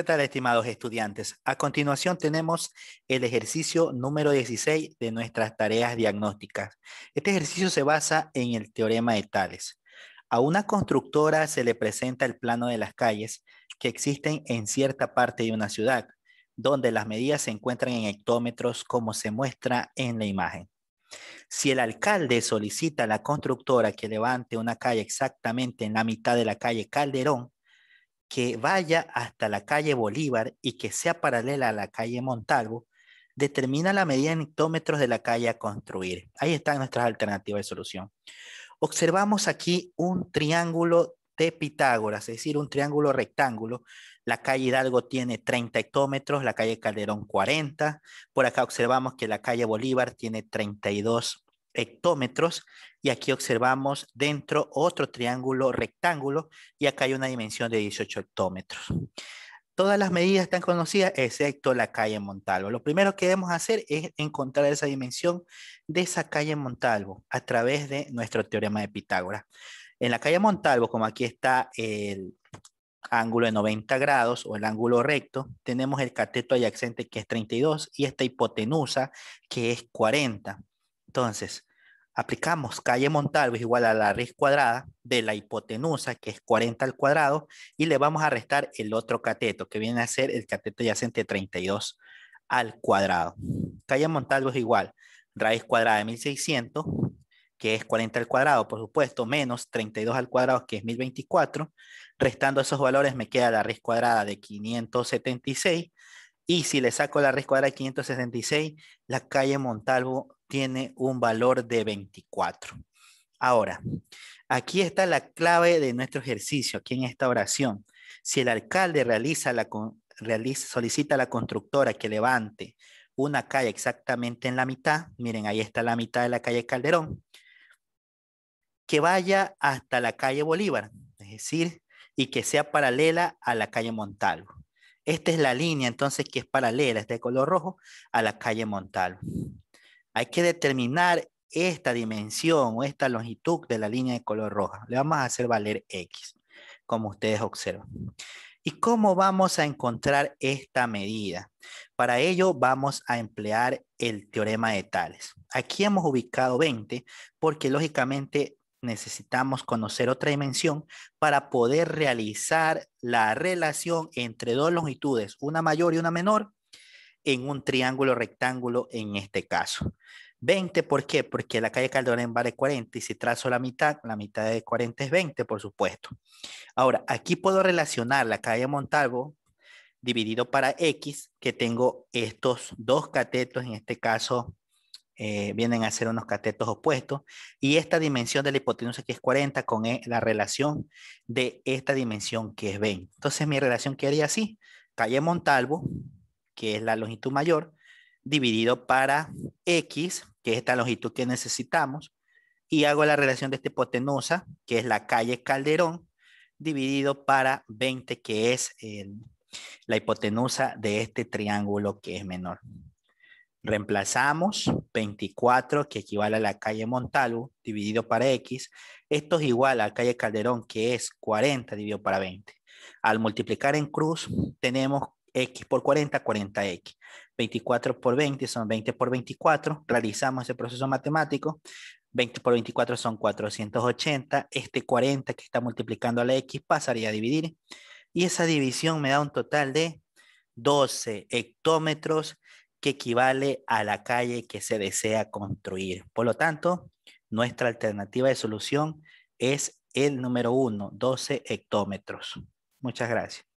¿Qué tal, estimados estudiantes? A continuación tenemos el ejercicio número 16 de nuestras tareas diagnósticas. Este ejercicio se basa en el teorema de Tales. A una constructora se le presenta el plano de las calles que existen en cierta parte de una ciudad, donde las medidas se encuentran en hectómetros como se muestra en la imagen. Si el alcalde solicita a la constructora que levante una calle exactamente en la mitad de la calle Calderón, que vaya hasta la calle Bolívar y que sea paralela a la calle Montalvo, determina la medida en hectómetros de la calle a construir. Ahí están nuestras alternativas de solución. Observamos aquí un triángulo de Pitágoras, es decir, un triángulo rectángulo. La calle Hidalgo tiene 30 hectómetros, la calle Calderón 40. Por acá observamos que la calle Bolívar tiene 32 hectómetros y aquí observamos dentro otro triángulo rectángulo y acá hay una dimensión de 18 hectómetros. Todas las medidas están conocidas excepto la calle Montalvo. Lo primero que debemos hacer es encontrar esa dimensión de esa calle Montalvo a través de nuestro teorema de Pitágoras. En la calle Montalvo, como aquí está el ángulo de 90 grados o el ángulo recto, tenemos el cateto adyacente que es 32 y esta hipotenusa que es 40. Entonces, aplicamos calle Montalvo es igual a la raíz cuadrada de la hipotenusa, que es 40 al cuadrado, y le vamos a restar el otro cateto, que viene a ser el cateto yacente 32 al cuadrado. Calle Montalvo es igual, raíz cuadrada de 1600, que es 40 al cuadrado, por supuesto, menos 32 al cuadrado, que es 1024. Restando esos valores me queda la raíz cuadrada de 576. Y si le saco la raíz cuadrada de 576, la calle Montalvo tiene un valor de 24. Ahora, aquí está la clave de nuestro ejercicio, aquí en esta oración. Si el alcalde realiza solicita a la constructora que levante una calle exactamente en la mitad, miren, ahí está la mitad de la calle Calderón, que vaya hasta la calle Bolívar, es decir, y que sea paralela a la calle Montalvo. Esta es la línea entonces que es paralela, de color rojo, a la calle Montalvo hay que determinar esta dimensión o esta longitud de la línea de color roja. Le vamos a hacer valer X, como ustedes observan. ¿Y cómo vamos a encontrar esta medida? Para ello vamos a emplear el teorema de Tales. Aquí hemos ubicado 20 porque lógicamente necesitamos conocer otra dimensión para poder realizar la relación entre dos longitudes, una mayor y una menor, en un triángulo rectángulo en este caso. 20, ¿por qué? Porque la calle Calderón vale 40 y si trazo la mitad, la mitad de 40 es 20, por supuesto. Ahora, aquí puedo relacionar la calle Montalvo dividido para X, que tengo estos dos catetos, en este caso eh, vienen a ser unos catetos opuestos, y esta dimensión de la hipotenusa que es 40 con e, la relación de esta dimensión que es 20. Entonces mi relación quedaría así, calle Montalvo que es la longitud mayor, dividido para X, que es esta longitud que necesitamos, y hago la relación de esta hipotenusa, que es la calle Calderón, dividido para 20, que es la hipotenusa de este triángulo que es menor. Reemplazamos 24, que equivale a la calle Montalvo, dividido para X. Esto es igual a la calle Calderón, que es 40 dividido para 20. Al multiplicar en cruz, tenemos X por 40, 40X. 24 por 20 son 20 por 24. Realizamos ese proceso matemático. 20 por 24 son 480. Este 40 que está multiplicando a la X pasaría a dividir. Y esa división me da un total de 12 hectómetros que equivale a la calle que se desea construir. Por lo tanto, nuestra alternativa de solución es el número 1, 12 hectómetros. Muchas gracias.